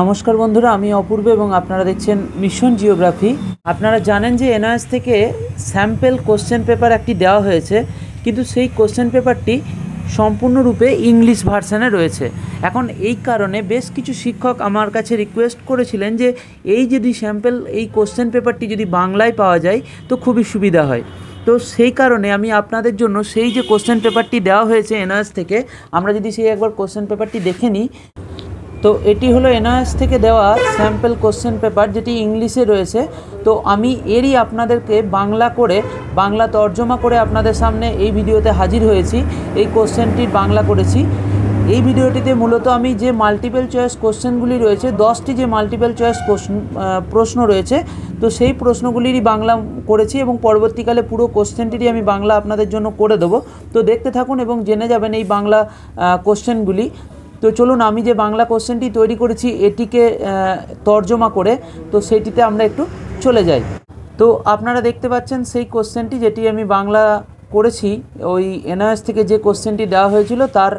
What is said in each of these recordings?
নমস্কার বন্ধুরা আমি অপূর্ব এবং আপনারা দেখছেন মিশন জিওগ্রাফি আপনারা জানেন যে এনআইএস থেকে স্যাম্পেল কোশ্চেন পেপার একটি দেওয়া হয়েছে কিন্তু সেই কোশ্চেন পেপারটি সম্পূর্ণরূপে ইংলিশ ভার্সানে রয়েছে এখন এই কারণে বেশ কিছু শিক্ষক আমার কাছে রিকোয়েস্ট করেছিলেন যে এই যদি স্যাম্পেল এই কোশ্চেন পেপারটি যদি বাংলায় পাওয়া যায় তো খুবই সুবিধা হয় তো সেই কারণে আমি আপনাদের জন্য সেই যে কোশ্চেন পেপারটি দেওয়া হয়েছে এনআইএস থেকে আমরা যদি সেই একবার কোশ্চেন পেপারটি দেখে নিই তো এটি হলো এনআইএস থেকে দেওয়া স্যাম্পল কোশ্চেন পেপার যেটি ইংলিশে রয়েছে তো আমি এরই আপনাদেরকে বাংলা করে বাংলা তর্জমা করে আপনাদের সামনে এই ভিডিওতে হাজির হয়েছি এই কোশ্চেনটির বাংলা করেছি এই ভিডিওটিতে মূলত আমি যে মাল্টিপেল চয়েস কোশ্চেনগুলি রয়েছে দশটি যে মাল্টিপেল চয়েস প্রশ্ন রয়েছে তো সেই প্রশ্নগুলিরই বাংলা করেছি এবং পরবর্তীকালে পুরো কোশ্চেনটিরই আমি বাংলা আপনাদের জন্য করে দেবো তো দেখতে থাকুন এবং জেনে যাবেন এই বাংলা কোশ্চেনগুলি তো চলুন আমি যে বাংলা কোশ্চেনটি তৈরি করেছি এটিকে তর্জমা করে তো সেটিতে আমরা একটু চলে যাই তো আপনারা দেখতে পাচ্ছেন সেই কোশ্চেনটি যেটি আমি বাংলা করেছি ওই এনআইএস থেকে যে কোশ্চেনটি দেওয়া হয়েছিল তার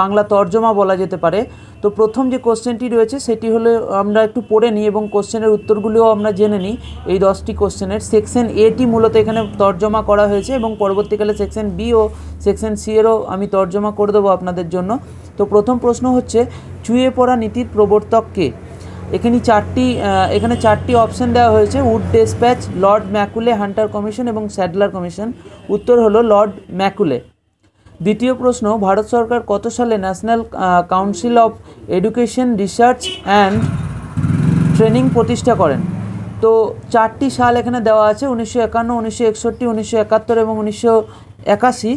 বাংলা তর্জমা বলা যেতে পারে তো প্রথম যে কোশ্চেনটি রয়েছে সেটি হলো আমরা একটু পড়ে নিই এবং কোশ্চেনের উত্তরগুলিও আমরা জেনে নিই এই দশটি কোশ্চেনের সেকশন এটি মূলত এখানে তর্জমা করা হয়েছে এবং পরবর্তীকালে সেকশন বি ও সেকশন সি এরও আমি তর্জমা করে দেবো আপনাদের জন্য তো প্রথম প্রশ্ন হচ্ছে চুয়ে পড়া নীতির প্রবর্তককে এখানে চারটি এখানে চারটি অপশন দেওয়া হয়েছে Wood despatch Lord Macaulay Hunter commission এবং স্যাডলার কমিশন উত্তর হলো লর্ড ম্যাকুলে দ্বিতীয় প্রশ্ন ভারত সরকার কত সালে National Council of Education Research and Training প্রতিষ্ঠা করেন তো চারটি সাল এখানে দেওয়া আছে উনিশশো একান্ন উনিশশো একষট্টি উনিশশো একাত্তর এবং উনিশশো একাশি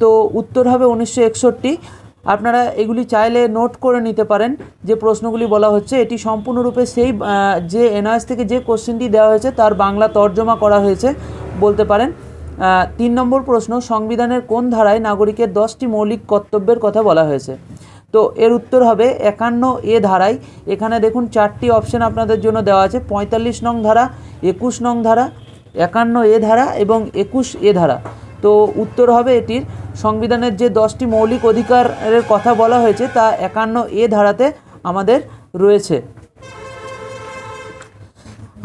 তো উত্তর হবে উনিশশো একষট্টি আপনারা এগুলি চাইলে নোট করে নিতে পারেন যে প্রশ্নগুলি বলা হচ্ছে এটি সম্পূর্ণরূপে সেই যে এনআইএস থেকে যে কোশ্চেনটি দেওয়া হয়েছে তার বাংলা তর্জমা করা হয়েছে বলতে পারেন তিন নম্বর প্রশ্ন সংবিধানের কোন ধারায় নাগরিকের দশটি মৌলিক কর্তব্যের কথা বলা হয়েছে তো এর উত্তর হবে একান্ন এ ধারায় এখানে দেখুন চারটি অপশান আপনাদের জন্য দেওয়া আছে পঁয়তাল্লিশ নং ধারা একুশ নং ধারা একান্ন এ ধারা এবং একুশ এ ধারা তো উত্তর হবে এটির সংবিধানের যে দশটি মৌলিক অধিকারের কথা বলা হয়েছে তা একান্ন এ ধারাতে আমাদের রয়েছে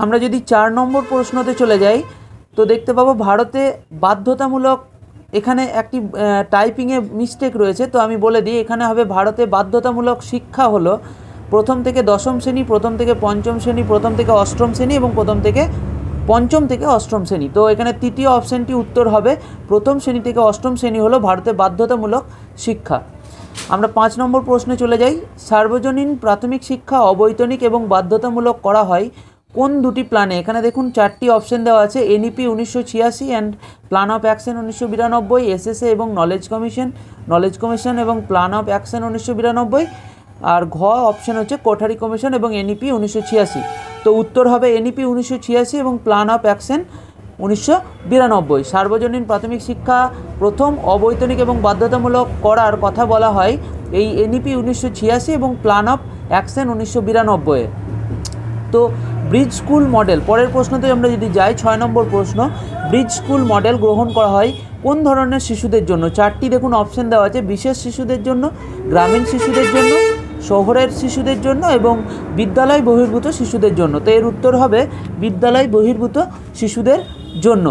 আমরা যদি চার নম্বর প্রশ্নতে চলে যাই তো দেখতে পাবো ভারতে বাধ্যতামূলক এখানে একটি টাইপিংয়ে মিস্টেক রয়েছে তো আমি বলে দিই এখানে হবে ভারতে বাধ্যতামূলক শিক্ষা হলো প্রথম থেকে দশম শ্রেণী প্রথম থেকে পঞ্চম শ্রেণী প্রথম থেকে অষ্টম শ্রেণী এবং প্রথম থেকে পঞ্চম থেকে অষ্টম শ্রেণী তো এখানে তৃতীয় অপশানটি উত্তর হবে প্রথম শ্রেণী থেকে অষ্টম শ্রেণী হলো ভারতে বাধ্যতামূলক শিক্ষা আমরা পাঁচ নম্বর প্রশ্নে চলে যাই সার্বজনীন প্রাথমিক শিক্ষা অবৈতনিক এবং বাধ্যতামূলক করা হয় কোন দুটি প্ল্যানে এখানে দেখুন চারটি অপশন দেওয়া আছে এনইপি e উনিশশো ছিয়াশি অ্যান্ড প্ল্যান অফ অ্যাকশন উনিশশো বিরানব্বই এসএসএ এবং নলেজ কমিশন নলেজ কমিশন এবং প্ল্যান অফ অ্যাকশন উনিশশো বিরানব্বই আর ঘ অপশন হচ্ছে কোঠারি কমিশন এবং এনইপি e উনিশশো ছিয়াশি তো উত্তর হবে এনইপি উনিশশো ছিয়াশি এবং প্ল্যান অফ অ্যাকশন উনিশশো বিরানব্বই সার্বজনীন প্রাথমিক শিক্ষা প্রথম অবৈতনিক এবং বাধ্যতামূলক করার কথা বলা হয় এই এনইপি উনিশশো ছিয়াশি এবং প্ল্যান অফ অ্যাকশন উনিশশো বিরানব্বইয়ে তো ব্রিজ স্কুল মডেল পরের প্রশ্নতে আমরা যদি যাই ছয় নম্বর প্রশ্ন ব্রিজ স্কুল মডেল গ্রহণ করা হয় কোন ধরনের শিশুদের জন্য চারটি দেখুন অপশন দেওয়া আছে বিশেষ শিশুদের জন্য গ্রামীণ শিশুদের জন্য শহরের শিশুদের জন্য এবং বিদ্যালয় বহির্ভূত শিশুদের জন্য তো এর উত্তর হবে বিদ্যালয় বহির্ভূত শিশুদের জন্য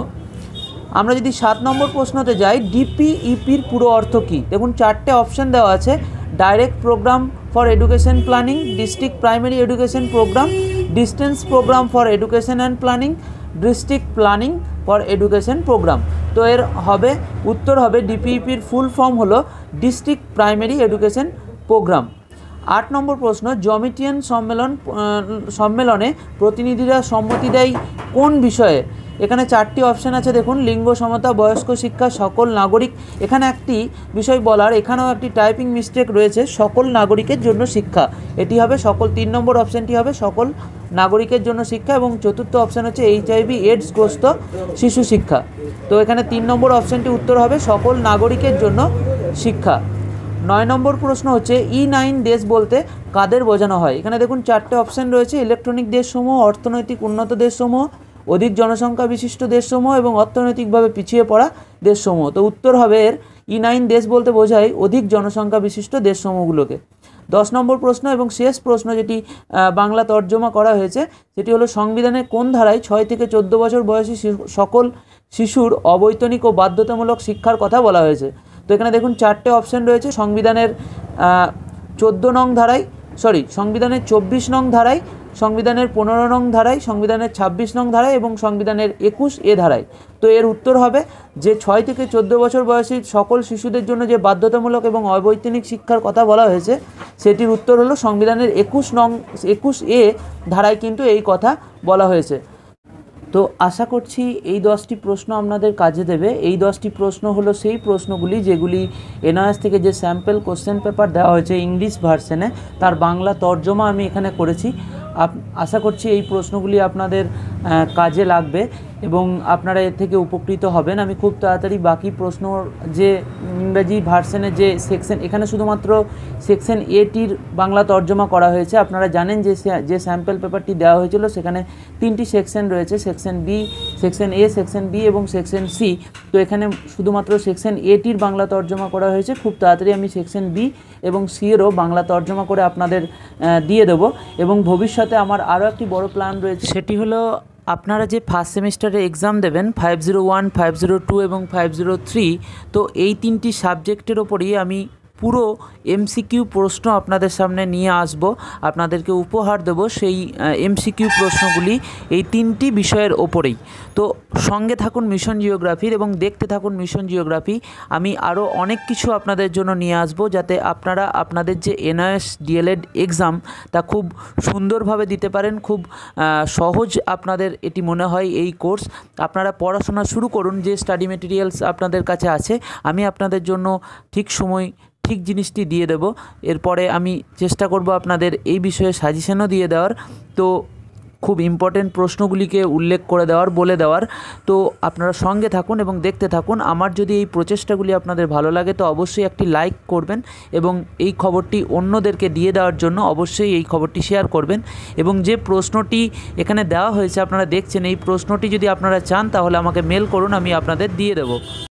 আমরা যদি সাত নম্বর প্রশ্নতে যাই ডিপিইপির পুরো অর্থ কী দেখুন চারটে অপশান দেওয়া আছে direct program for education planning district primary education program distance program for education and planning district planning for education program তো এর হবে উত্তর হবে ডিপিইপির ফুল ফর্ম হলো ডিস্ট্রিক্ট প্রাইমারি এডুকেশন প্রোগ্রাম আট নম্বর প্রশ্ন জমিটিয়ান সম্মেলন সম্মেলনে প্রতিনিধিরা সম্মতি দেয় কোন বিষয়ে এখানে চারটি অপশান আছে দেখুন লিঙ্গ সমতা বয়স্ক শিক্ষা সকল নাগরিক এখানে একটি বিষয় বলার এখানেও একটি টাইপিং মিস্টেক রয়েছে সকল নাগরিকের জন্য শিক্ষা এটি হবে সকল তিন নম্বর অপশানটি হবে সকল নাগরিকের জন্য শিক্ষা এবং চতুর্থ অপশান হচ্ছে এইচ এইচআইভি এইডসগ্রস্ত শিশু শিক্ষা তো এখানে তিন নম্বর অপশানটি উত্তর হবে সকল নাগরিকের জন্য শিক্ষা নয় নম্বর প্রশ্ন হচ্ছে ই e নাইন দেশ বলতে কাদের বোঝানো হয় এখানে দেখুন চারটে অপশান রয়েছে ইলেকট্রনিক দেশসমূহ অর্থনৈতিক উন্নত দেশসমূহ অধিক জনসংখ্যা বিশিষ্ট দেশসমূহ এবং অর্থনৈতিকভাবে পিছিয়ে পড়া দেশসমূহ তো উত্তর হবে এর ই e নাইন দেশ বলতে বোঝায় অধিক জনসংখ্যা বিশিষ্ট দেশসমূহগুলোকে দশ নম্বর প্রশ্ন এবং শেষ প্রশ্ন যেটি বাংলা তর্জমা করা হয়েছে সেটি হলো সংবিধানে কোন ধারায় ছয় থেকে চোদ্দো বছর বয়সী সকল শিশুর অবৈতনিক ও বাধ্যতামূলক শিক্ষার কথা বলা হয়েছে এখানে দেখুন চারটে অপশন রয়েছে সংবিধানের চোদ্দো নং ধারায় সরি সংবিধানের চব্বিশ নং ধারায় সংবিধানের পনেরো নং ধারায় সংবিধানের ছাব্বিশ নং ধারায় এবং সংবিধানের একুশ এ ধারায় তো এর উত্তর হবে যে ছয় থেকে চোদ্দো বছর বয়সী সকল শিশুদের জন্য যে বাধ্যতামূলক এবং অবৈতনিক শিক্ষার কথা বলা হয়েছে সেটির উত্তর হলো সংবিধানের একুশ নং একুশ এ ধারায় কিন্তু এই কথা বলা হয়েছে তো আশা করছি এই দশটি প্রশ্ন আপনাদের কাজে দেবে এই দশটি প্রশ্ন হলো সেই প্রশ্নগুলি যেগুলি এনআইএস থেকে যে স্যাম্পেল কোশ্চেন পেপার দেওয়া হয়েছে ইংলিশ ভার্সনে তার বাংলা তর্জমা আমি এখানে করেছি আশা করছি এই প্রশ্নগুলি আপনাদের কাজে লাগবে এবং আপনারা এর থেকে উপকৃত হবেন আমি খুব তাড়াতাড়ি বাকি প্রশ্ন যে ইংরাজি ভার্সনের যে সেকশন এখানে শুধুমাত্র সেকশন এটির বাংলা তর্জমা করা হয়েছে আপনারা জানেন যে যে স্যাম্পল পেপারটি দেওয়া হয়েছিল সেখানে তিনটি সেকশন রয়েছে section B section A section B এবং সেকশন সি তো এখানে শুধুমাত্র সেকশন এটির বাংলা তর্জমা করা হয়েছে খুব তাড়াতাড়ি আমি সেকশন বি এবং সি এরও বাংলা তর্জমা করে আপনাদের দিয়ে দেবো এবং ভবিষ্যতে আমার আরও একটি বড় প্ল্যান রয়েছে সেটি হলো আপনারা যে ফার্স্ট সেমিস্টারে এক্সাম দেবেন five zero one five zero two এবং ফাইভ জিরো থ্রি তো এই তিনটি সাবজেক্টের ওপরই আমি পুরো এমসিকিউ প্রশ্ন আপনাদের সামনে নিয়ে আসব আপনাদেরকে উপহার দেব সেই এমসিকিউ প্রশ্নগুলি এই তিনটি বিষয়ের ওপরেই তো সঙ্গে থাকুন মিশন জিওগ্রাফির এবং দেখতে থাকুন মিশন জিওগ্রাফি আমি আরও অনেক কিছু আপনাদের জন্য নিয়ে আসব যাতে আপনারা আপনাদের যে এনআইএস ডিএলএড এক্সাম তা খুব সুন্দরভাবে দিতে পারেন খুব সহজ আপনাদের এটি মনে হয় এই কোর্স আপনারা পড়াশোনা শুরু করুন যে স্টাডি মেটেরিয়ালস আপনাদের কাছে আছে আমি আপনাদের জন্য ঠিক সময় ঠিক জিনিসটি দিয়ে দেব এরপরে আমি চেষ্টা করব আপনাদের এই বিষয়ে সাজেশনও দিয়ে দেওয়ার তো খুব ইম্পর্টেন্ট প্রশ্নগুলিকে উল্লেখ করে দেওয়ার বলে দেওয়ার তো আপনারা সঙ্গে থাকুন এবং দেখতে থাকুন আমার যদি এই প্রচেষ্টাগুলি আপনাদের ভালো লাগে তো অবশ্যই একটি লাইক করবেন এবং এই খবরটি অন্যদেরকে দিয়ে দেওয়ার জন্য অবশ্যই এই খবরটি শেয়ার করবেন এবং যে প্রশ্নটি এখানে দেওয়া হয়েছে আপনারা দেখছেন এই প্রশ্নটি যদি আপনারা চান তাহলে আমাকে মেল করুন আমি আপনাদের দিয়ে দেব